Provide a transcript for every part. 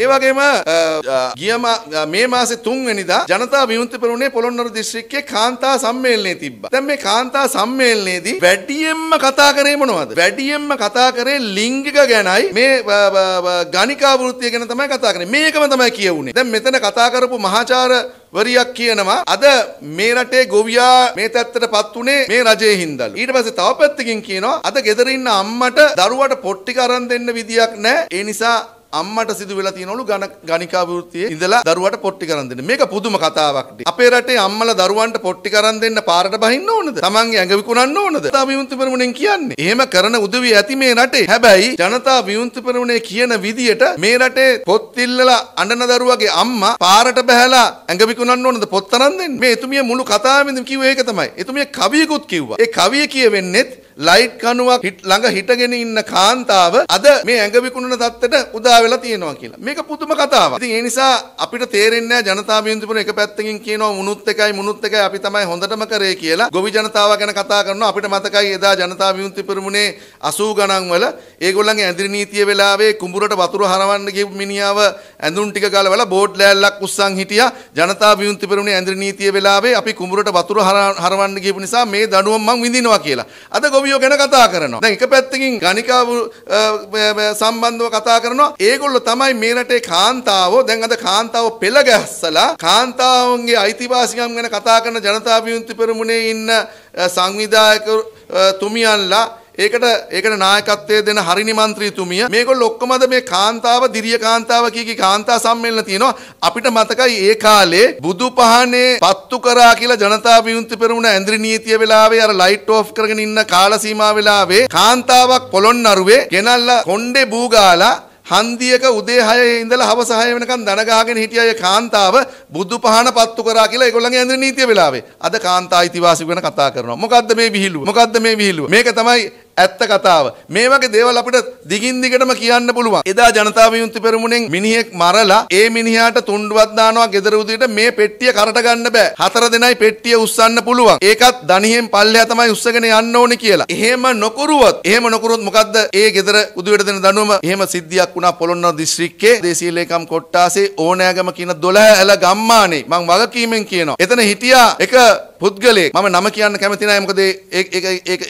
ඒවගේම ගියම මේ මාස තුන්වැනිදා ජනතා විමුති පෙරුණේ පොළොන්නරු දිස්ත්‍රික්කයේ කාන්තා සම්මේලනයේ තිබ්බා. දැන් මේ කාන්තා සම්මේලනයේදී වැඩියෙන්ම කතා කරේ මොනවද? වැඩියෙන්ම කතා කරේ ලිංගික ගැනයි මේ ගණිකා වෘත්තිය ගැන තමයි කතා කරන්නේ. මේකම තමයි කියවුනේ. දැන් මෙතන කතා කරපු මහාචාර්ය වරියක් කියනවා අද මේ රටේ ගොවියා මේ තත්ත්වයට පත් උනේ මේ රජයේ හින්දාලු. ඊට පස්සේ තව පැත්තකින් කියනවා අද ගෙදර ඉන්න අම්මට දරුවට පොට්ටික අරන් දෙන්න විදියක් නැහැ. ඒ නිසා අම්මට සිදු වෙලා තියෙනවලු ගණිකා වෘත්තියේ ඉඳලා දරුවාට පොට්ටි කරන් දෙන්න. මේක පුදුම කතාවක් නේ. අපේ රටේ අම්මලා දරුවන්ට පොට්ටි කරන් දෙන්න පාරට බහින්න ඕනද? තමන්ගේ ඇඟ විකුණන්න ඕනද? ජනතා විමුක්ති පෙරමුණෙන් කියන්නේ. එහෙම කරන උදවිය ඇති මේ රටේ. හැබැයි ජනතා විමුක්ති පෙරමුණේ කියන විදියට මේ රටේ පොත් ඉල්ලලා අඬන දරුවගේ අම්මා පාරට බහැලා ඇඟ විකුණන්න ඕනද පොත් තරන් දෙන්න? මේ එතුමිය මුළු කතාවෙම කිව්වේ ඒක තමයි. එතුමිය කවියකුත් කිව්වා. ඒ කවිය කියවෙන්නේත් ලයිට් කණුවක් ළඟ හිටගෙන ඉන්න කාන්තාව අද මේ ඇඟ විකුණන තත්ත්වයට උදා වෙලා තියෙනවා කියලා. මේක පුදුම කතාවක්. ඉතින් ඒ නිසා අපිට තේරෙන්නේ නැහැ ජනතා බිඳුපුර එක පැත්තකින් කියනවා මුනුත් එකයි මුනුත් එකයි අපි තමයි හොඳටම කරේ කියලා. ගොවි ජනතාව ගැන කතා කරනවා. අපිට මතකයි එදා ජනතා බිඳුපුරමුනේ 80 ගණන් වල ඒගොල්ලන්ගේ ඇඳිරි නීතිය වෙලාවේ කුඹුරට වතුර හරවන්න ගිය මිනිහාව ඇඳුම් ටික ගාලා වල බෝඩ් ලෑල්ලක් උස්සන් හිටියා. ජනතා බිඳුපුරමුනේ ඇඳිරි නීතිය වෙලාවේ අපි කුඹුරට වතුර හරවන්න ගියපු නිසා මේ දඬුවම් මං විඳිනවා කියලා. අද ගොවියෝ ගැන කතා කරනවා. දැන් එක පැත්තකින් ගණිකා සම්බන්ධව කතා කරනවා. ඒගොල්ලෝ තමයි මේ රටේ කාන්තාවෝ දැන් අද කාන්තාව පෙළ ගැස්සලා කාන්තාවන්ගේ අයිතිවාසිකම් ගැන කතා කරන ජනතා විමුක්ති පෙරමුණේ ඉන්න සංවිධායක තුමියන්ලා ඒකට ඒකට නායකත්වය දෙන හරිනි මන්ත්‍රීතුමිය මේගොල්ලෝ ඔක්කොම අද මේ කාන්තාව දිරිය කාන්තාව කීකී කාන්තා සම්මේලන තියෙනවා අපිට මතකයි ඒ කාලේ බුදු පහනේ පත්තු කරා කියලා ජනතා විමුක්ති පෙරමුණ ඇඳිරි නීතිය වෙලාවේ අර ලයිට් ඕෆ් කරගෙන ඉන්න කාල සීමා වෙලාවේ කාන්තාවක් පොළොන්නරුවේ ගෙනල්ලා කොණ්ඩේ බූ ගාලා හන්දියක උදේ 6 ඉඳලා හවස 6 වෙනකන් දන ගහගෙන හිටිය අය කාන්තාව බුදු පහන පත්තු කරා කියලා ඒගොල්ලන්ගේ ඇඳෙන නීතිය වෙලාවේ අද කාන්තා අයිතිවාසිකු ගැන කතා කරනවා මොකද්ද මේ විහිළුව මොකද්ද මේ විහිළුව මේක තමයි ඇත්ත කතාව. මේ වගේ දේවල් අපිට දිගින් දිගටම කියන්න පුළුවන්. එදා ජනතා විමුක්ති පෙරමුණෙන් මිනිහෙක් මරලා ඒ මිනිහාට තුණ්ඩුවක් දානවා ගෙදර උදේට මේ පෙට්ටිය කරට ගන්න බෑ. හතර දෙනයි පෙට්ටිය උස්සන්න පුළුවන්. ඒකත් දණියෙන් පල්ලෙහා තමයි උස්සගෙන යන්න ඕනේ කියලා. එහෙම නොකරුවොත්, එහෙම නොකරුවොත් මොකද්ද? ඒ ගෙදර උදේට දෙන දඬුවම එහෙම සිද්ධියක් වුණා පොළොන්නරුව දිස්ත්‍රික්කයේ දේශීය ලේකම් කොට්ටාසේ ඕනෑගම කියන 12 ඇල ගම්මානේ. මං වගකීමෙන් කියනවා. එතන හිටියා එක පුද්ගලයෙක් මම නම කියන්න කැමති නැහැ මොකද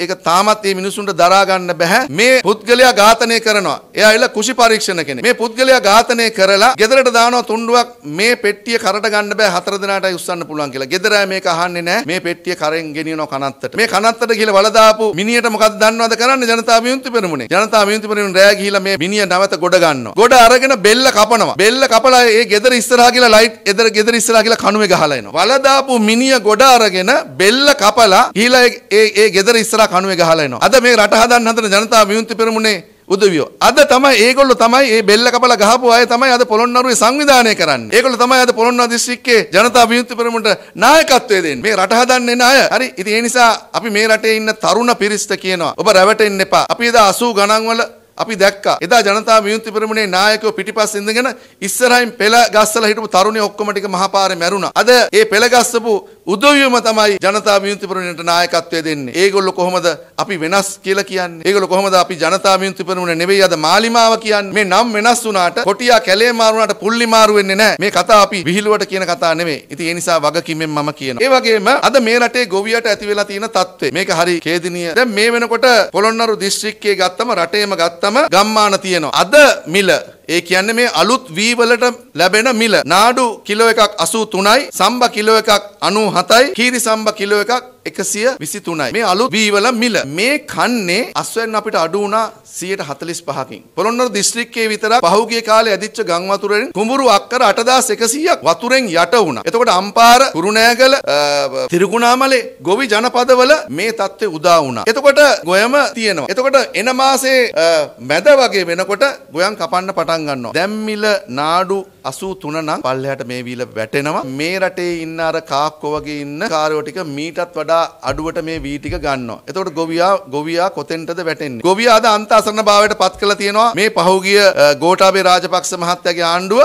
ඒක තාමත් මේ මිනිසුන්ට දරා ගන්න බෑ මේ පුද්ගලයා ඝාතනය කරනවා එයා එල කුෂි පරීක්ෂණ කෙනෙක් මේ පුද්ගලයා ඝාතනය කරලා ගෙදරට දානවා තුණ්ඩුවක් මේ පෙට්ටිය කරට ගන්න බෑ හතර දිනකටයි උස්සන්න පුළුවන් කියලා ගෙදර අය මේක අහන්නේ නැහැ මේ පෙට්ටිය කරෙන් ගෙනියනවා කනත්තට මේ කනත්තට කියලා වල දාපු මිනියට මොකක්ද දන්නවද කරන්නේ ජනතා විමුක්ති පෙරමුණේ ජනතා විමුක්ති පෙරමුණ රෑ ගිහිලා මේ මිනිය නැවත ගොඩ ගන්නවා ගොඩ අරගෙන බෙල්ල කපනවා බෙල්ල කපලා ඒ ගෙදර ඉස්සරහා කියලා ලයිට් එදර ගෙදර ඉස්සරහා කියලා කණුවේ ගහලා එනවා වල දාපු මිනිය ගොඩ අරගෙන වෙන බෙල්ල කපලා ඊළඟ ඒ ඒ ගෙදර ඉස්සරහා කණුවේ ගහලා එනවා. අද මේ රට හදන්න හදන ජනතා විමුක්ති පෙරමුණේ උදවියෝ. අද තමයි ඒගොල්ලෝ තමයි මේ බෙල්ල කපලා ගහපු අය තමයි අද පොළොන්නරුවේ සංවිධානය කරන්නේ. ඒගොල්ලෝ තමයි අද පොළොන්නරුව දිස්ත්‍රික්කයේ ජනතා විමුක්ති පෙරමුණට නායකත්වය දෙන්නේ. මේ රට හදන්න එන අය. හරි. ඉතින් ඒ නිසා අපි මේ රටේ ඉන්න තරුණ පිරිසට කියනවා ඔබ රැවටෙන්න එපා. අපි එදා 80 ගණන් වල අපි දැක්කා. එදා ජනතා විමුක්ති පෙරමුණේ නායකයෝ පිටිපස්ස ඉඳගෙන ඉස්සරහින් පෙළ ගස්සලා හිටපු තරුණිය ඔක්කොම ටික මහපාරේ මැරුණා. අද මේ පෙළ ගස්සපු උදවයම තමයි ජනතා මියන්තිපරණයට නායකත්වය දෙන්නේ. ඒගොල්ලෝ කොහොමද අපි වෙනස් කියලා කියන්නේ? ඒගොල්ලෝ කොහොමද අපි ජනතා මියන්තිපරණුනේ නෙවෙයි අද මාලිමාව කියන්නේ. මේ නම් වෙනස් වුණාට කොටියා කැලේ මාරු වුණාට පුල්ලි මාරු වෙන්නේ නැහැ. මේ කතා අපි විහිළුවට කියන කතා නෙවෙයි. ඉතින් ඒ නිසා වගකීමෙන් මම කියනවා. ඒ වගේම අද මේ රටේ ගොවියට ඇති වෙලා තියෙන තත්ත්වය. මේක හරි ඛේදනීය. දැන් මේ වෙනකොට පොළොන්නරු දිස්ත්‍රික්කයේ ගත්තම රටේම ගත්තම ගම්මාන තියෙනවා. අද මිල ඒ කියන්නේ මේ අලුත් වී වලට ලැබෙන මිල. නාඩු කිලෝ එකක් 83යි, සම්බ කිලෝ එකක් 97යි, කීරි සම්බ කිලෝ එකක් එකසිය විසි තුනයි මේ අලු වීවල මිල මේ කන්නේ අස්වැන් අපිට අඩු වුණා සියයට හතලිස් පහකින් පොළොන්නර දිස්ත්‍රික්කයේ විතරක් පහුගිය කාලේ ඇදිච්ච ගම් වතුරෙන් කුඹුරු අක්කර අටදාස් එකසීයක් වතුරෙන් යට වුණා එතකොට අම්පාර කුරුණෑගල තිරිගුණාමලේ ගොවි ජනපදවල මේ තත්ත්වය උදා වුණා එතකොට ගොයම තියෙනවා එතකොට එන මාසේ මැද වගේ වෙනකොට ගොයන් කපන්න පටන් ගන්නවා දැම්මිල නාඩු අසූ තුනනම් පල්ලයට මේ වීල වැටෙනවා මේ රටේ ඉන්න අර කාක්කෝ වගේ ඉන්න කාරයෝ ටික මීටත් වඩා වඩා අඩුවට මේ වී ටික ගන්නවා. එතකොට ගොවියා ගොවියා කොතෙන්ටද වැටෙන්නේ? ගොවියා අද අන්තාසන්න භාවයට පත් කරලා තියෙනවා. මේ පහුගිය ගෝඨාභය රාජපක්ෂ මහත්තයාගේ ආණ්ඩුව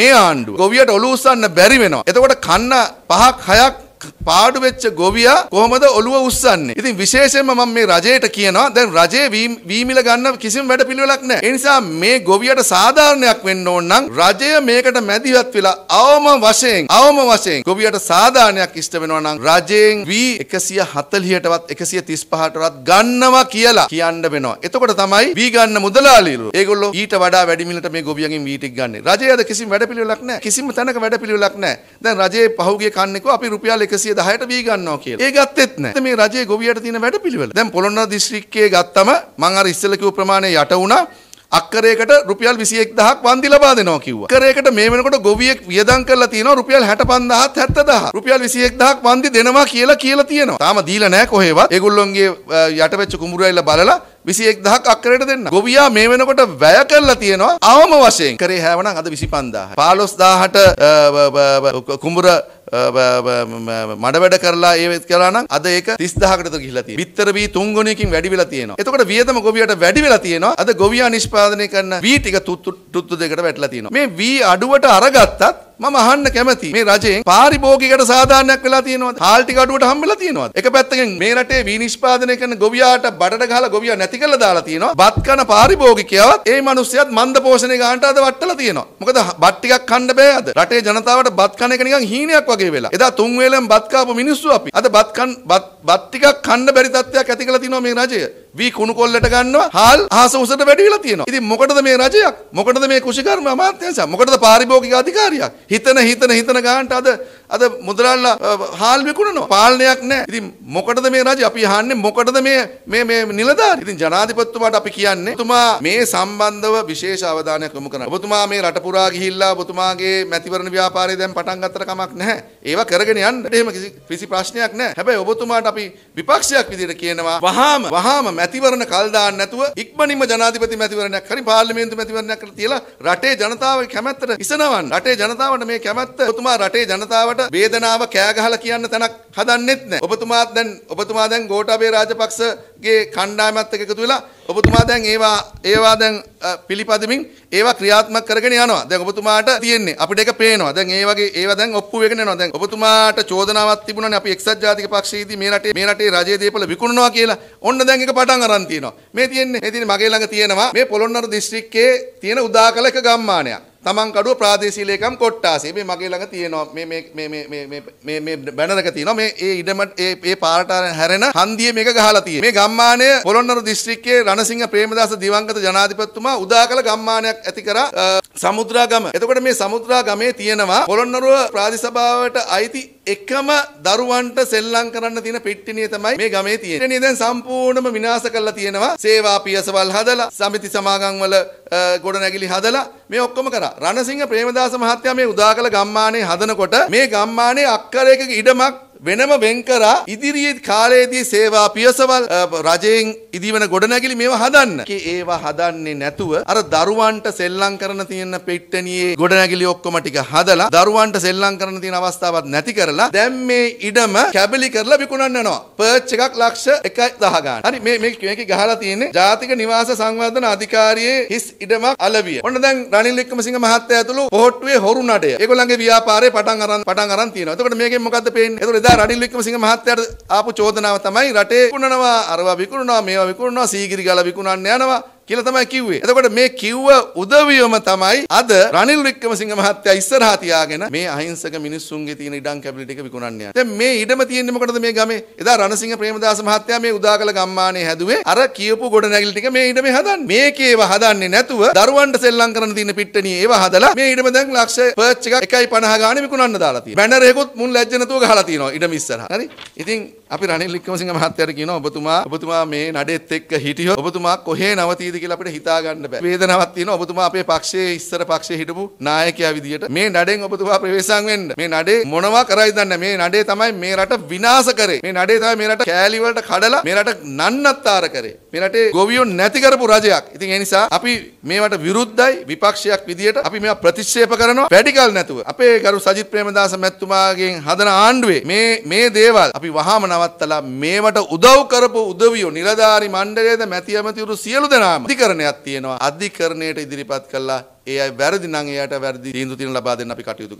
මේ ආණ්ඩුව. ගොවියට ඔලු උස්සන්න බැරි වෙනවා. එතකොට කන්න පහක් හයක් පාඩු වෙච්ච ගොවියා කොහොමද ඔළුව උස්සන්නේ? ඉතින් විශේෂයෙන්ම මම මේ රජයට කියනවා දැන් රජේ වීමිල ගන්න කිසිම වැඩපිළිවෙලක් නැහැ. ඒ නිසා මේ ගොවියට සාධාරණයක් වෙන්න ඕන නම් රජය මේකට මැදිහත් වෙලා අවම වශයෙන් අවම වශයෙන් ගොවියට සාධාරණයක් ඉෂ්ට වෙනවා නම් රජයෙන් V 140ටවත් 135ටවත් ගන්නවා කියලා කියන්න වෙනවා. එතකොට තමයි V ගන්න මුදලාලිලු. ඒගොල්ලෝ ඊට වඩා වැඩි මිලට මේ ගොවියගෙන් වීටික් ගන්න. රජයද කිසිම වැඩපිළිවෙලක් නැහැ. කිසිම තැනක වැඩපිළිවෙලක් නැහැ. දැන් රජයේ පහුගිය කන්නේකෝ අපි රුපියල් එකසිය දහයට වී ගන්නවා කියලා. ඒ ගත්තෙත් නැහැ. මේ රජයේ ගොවියට තියෙන වැඩපිළිවෙල. දැන් පොළොන්නර දිස්ත්‍රික්කයේ ගත්තම මම අර ඉස්සෙල්ලා කිව්ව ප්‍රමාණය යට වුණා. අක්කරයකට රුපියල් 21000ක් වන්දි ලබා දෙනවා කිව්වා. අක්කරයකට මේ වෙනකොට ගොවියෙක් වියදම් කරලා තියෙනවා රුපියල් 65000ත් 70000. රුපියල් 21000ක් වන්දි දෙනවා කියලා කියලා තියෙනවා. තාම දීලා නැහැ කොහෙවත්. ඒගොල්ලොන්ගේ යටවෙච්ච කුඹුරයිලා බලලා විසියෙක් දහක් අක්කරට දෙන්න ගොවියා මේ වෙනකොට වැය කරලා තියෙනවා අවම වශයෙන් කරේ හැවනම් අද විසි පන්දාහ පාලොස් දාහට කුඹුර මඩ වැඩ කරලා ඒත් කරනම් අද ඒක 30000කට ගිහිලා තියෙනවා. විතර බී තුන්ගුණයකින් වැඩි වෙලා තියෙනවා. එතකොට වියදම ගොවියට වැඩි වෙලා තියෙනවා. අද ගොවියා නිෂ්පාදනය කරන වී ටික තුත්තු දෙකට වැටලා තියෙනවා. මේ වී අඩුවට අරගත්තත් මම අහන්න කැමති මේ රජයෙන් පාරිභෝගිකයට සාධාරණයක් වෙලා තියෙනවද? හාල්ටි කඩුවට හම්බෙලා තියෙනවද? එක පැත්තකින් මේ රටේ වී නිෂ්පාදනය කරන ගොවියාට බඩට ගහලා ගොවියා නැති කරලා දාලා තියෙනවා. බත් කන පාරිභෝගිකයවත් ඒ මිනිස්සයත් මන්ද පෝෂණය ගන්නට අද වට්ටලා තියෙනවා. මොකද බත් ටිකක් කන්න බෑ අද. රටේ ජනතාවට බත් කන එක නිකන් හීනයක් වගේ වෙලා. එදා තුන් වේලෙන් බත් කාපු මිනිස්සු අපි. අද බත් කන් බත් බත් ටිකක් කන්න බැරි තත්ත්වයක් ඇති කරලා තිනවා මේ රජය. වී කුණු කොල්ලට ගන්නවා හාල් අහස උසට වැඩි වෙලා තියෙනවා. ඉතින් මොකටද මේ රජයක්? මොකටද මේ කුෂිකර්ම අමාත්‍යංශය? මොකටද පාරිභෝගික අධිකාරියක්? හිතන හිතන හිතන ගාන්ට අද අද මුදලාල්ලා හාල් විකුණනවා. පාලනයක් නැහැ. ඉතින් මොකටද මේ රජ අපි අහන්නේ මොකටද මේ මේ මේ නිලධාරි? ඉතින් ජනාධිපතිතුමාට අපි කියන්නේ ඔබතුමා මේ සම්බන්ධව විශේෂ අවධානයක් යොමු කරන්න. ඔබතුමා මේ රට පුරා ගිහිල්ලා ඔබතුමාගේ මැතිවරණ ව්‍යාපාරය දැන් පටන් ගත්තට කමක් නැහැ. ඒවා කරගෙන යන්න. එහෙම කිසි කිසි ප්‍රශ්නයක් නැහැ. හැබැයි ඔබතුමාට අපි විපක්ෂයක් විදිහට කියනවා වහාම වහාම මැතිවරණ කල් දාන්න නැතුව ඉක්මනින්ම ජනාධිපති මැතිවරණයක් හරි පාර්ලිමේන්තු මැතිවරණයක් කරලා තියලා රටේ ජනතාවගේ කැමැත්තට ඉසනවන්න. රටේ ජනතාවට මේ කැමැත්ත ඔබතුමා රටේ ජනතාවට ඔබතුමාට වේදනාව කෑ ගහලා කියන්න තැනක් හදන්නෙත් නැහැ. ඔබතුමාත් දැන් ඔබතුමා දැන් ගෝඨාභය රාජපක්ෂගේ කණ්ඩායමත් එක්ක එකතු වෙලා ඔබතුමා දැන් ඒවා ඒවා දැන් පිළිපදමින් ඒවා ක්‍රියාත්මක කරගෙන යනවා. දැන් ඔබතුමාට තියෙන්නේ අපිට ඒක පේනවා. දැන් ඒ වගේ ඒවා දැන් ඔප්පු වෙගෙන යනවා. දැන් ඔබතුමාට චෝදනාවක් තිබුණානේ අපි එක්සත් ජාතික පක්ෂයේදී මේ රටේ මේ රටේ රජයේ දේපල විකුණනවා කියලා. ඔන්න දැන් ඒක පටන් අරන් තියෙනවා. මේ තියෙන්නේ මේ තියෙන්නේ මගේ ළඟ තියෙනවා මේ පොළොන්නරු දිස්ත්‍රික්කයේ තියෙන උදාකල එක ගම්මානයක්. තමන් කඩුව ප්‍රාදේශීය ලේකම් කොට්ටාසේ මේ මගේ ළඟ තියෙනවා මේ මේ මේ මේ මේ මේ මේ බැනර් එක තියෙනවා මේ ඒ ඉඩම ඒ ඒ පාරට හැරෙන හන්දියේ මේක ගහලා තියෙන්නේ මේ ගම්මානය පොළොන්නරු දිස්ත්‍රික්කයේ රණසිංහ ප්‍රේමදාස දිවංගත ජනාධිපතිතුමා උදා කළ ගම්මානයක් ඇති කරා සමුද්‍රාගම එතකොට මේ සමුද්‍රාගමේ තියෙනවා පොළොන්නරුව ප්‍රාදේශ සභාවට අයිති එකම දරුවන්ට සෙල්ලම් කරන්න තියෙන පිට්ටනිය තමයි මේ ගමේ තියෙන්නේ. පිට්ටනිය දැන් සම්පූර්ණයෙන්ම විනාශ කරලා තියෙනවා. සේවා පියසවල් හදලා, සමිති සමාගම් වල ගොඩනැගිලි හදලා මේ ඔක්කොම කරා. රණසිංහ ප්‍රේමදාස මහත්තයා මේ උදාකල ගම්මානේ හදනකොට මේ ගම්මානේ අක්කර එකක ඉඩමක් වෙනම වෙන්කරා ඉදිරියේ කාලයේදී සේවා පියසවල් රජයෙන් ඉදිවන ගොඩනැගිලි මේවා හදන්න. ඒවා හදන්නේ නැතුව අර දරුවන්ට සෙල්ලම් කරන තියෙන පෙට්ටනියේ ගොඩනැගිලි ඔක්කොම ටික හදලා දරුවන්ට සෙල්ලම් කරන තියෙන අවස්ථාවත් නැති කරලා දැන් මේ ඉඩම කැබලි කරලා විකුණන්න යනවා. පර්ච් එකක් ලක්ෂ 1000 ගන්න. හරි මේ මේක ගහලා තියෙන්නේ ජාතික නිවාස සංවර්ධන අධිකාරියේ හිස් ඉඩමක් අලවිය. ඔන්න දැන් රනිල් වික්‍රමසිංහ මහත්තයා ඇතුළු පොහොට්ටුවේ හොරු නඩය. ඒගොල්ලන්ගේ ව්‍යාපාරේ පටන් අරන් පටන් අරන් තියෙනවා. එතකොට මේකෙන් මොකද්ද පේන්නේ? එතකොට එදා රනිල් වික්‍රමසිංහ මහත්තයාට ආපු චෝදනාව තමයි රටේ විකුණනවා අරවා විකුණනවා මේවා විකුණනවා සීගිරි ගල විකුණන්න යනවා කියලා තමයි කිව්වේ. එතකොට මේ කිව්ව උදවියම තමයි අද රනිල් වික්‍රමසිංහ මහත්තයා ඉස්සරහා තියාගෙන මේ අහිංසක මිනිස්සුන්ගේ තියෙන ඉඩම් කැපිලිටි එක විකුණන්න යනවා. දැන් මේ ඉඩම තියෙන්නේ මොකටද මේ ගමේ? එදා රණසිංහ ප්‍රේමදාස මහත්තයා මේ උදාකල ගම්මානේ හැදුවේ අර කියපු ගොඩනැගිලි ටික මේ ඉඩමේ හදන්නේ. මේකේව හදන්නේ නැතුව දරුවන්ට සෙල්ලම් කරන්න තියෙන පිට්ටනිය ඒව හදලා මේ ඉඩම දැන් ලක්ෂ පර්ච් එකක් 1.50 ගානේ විකුණන්න දාලා තියෙනවා. බැනර් එකකුත් මුන් ලැජ්ජ නැතුව ගහලා තියෙනවා ඉඩම ඉස්සරහා. හරි? ඉතින් අපි රනිල් වික්‍රමසිංහ මහත්තයාට කියනවා ඔබතුමා ඔබතුමා මේ නඩෙත් එක්ක හිටියොත් ඔබතුමා කොහේ නවතීද කොහෙද කියලා අපිට හිතා ගන්න බෑ. වේදනාවක් තියෙනවා ඔබතුමා අපේ පක්ෂයේ ඉස්සර පක්ෂයේ හිටපු නායකයා විදියට මේ නඩෙන් ඔබතුමා ප්‍රවේශම් වෙන්න. මේ නඩේ මොනවා කරයිද දන්නේ මේ නඩේ තමයි මේ රට විනාශ කරේ. මේ නඩේ තමයි මේ රට කෑලි වලට කඩලා මේ රට නන්නත්තර කරේ. මේ රටේ ගොවියෝ නැති කරපු රජයක්. ඉතින් ඒ නිසා අපි මේවට විරුද්ධයි විපක්ෂයක් විදියට අපි මේවා ප්‍රතික්ෂේප කරනවා වැඩිකල් නැතුව. අපේ ගරු සජිත් ප්‍රේමදාස මැතිතුමාගෙන් හදන ආණ්ඩුවේ මේ මේ දේවල් අපි වහාම නවත්තලා මේවට උදව් කරපු උදවියෝ නිලධාරි මණ්ඩලයේද මැති ඇමතිවරු සියලු දෙනාම අධිකරණයක් තියෙනවා අධිකරණයට ඉදිරිපත් කළා ඒ අය වැරදි නම් එයාට වැරදි තීන්දුව తీන ලබා දෙන්න අපි කටයුතු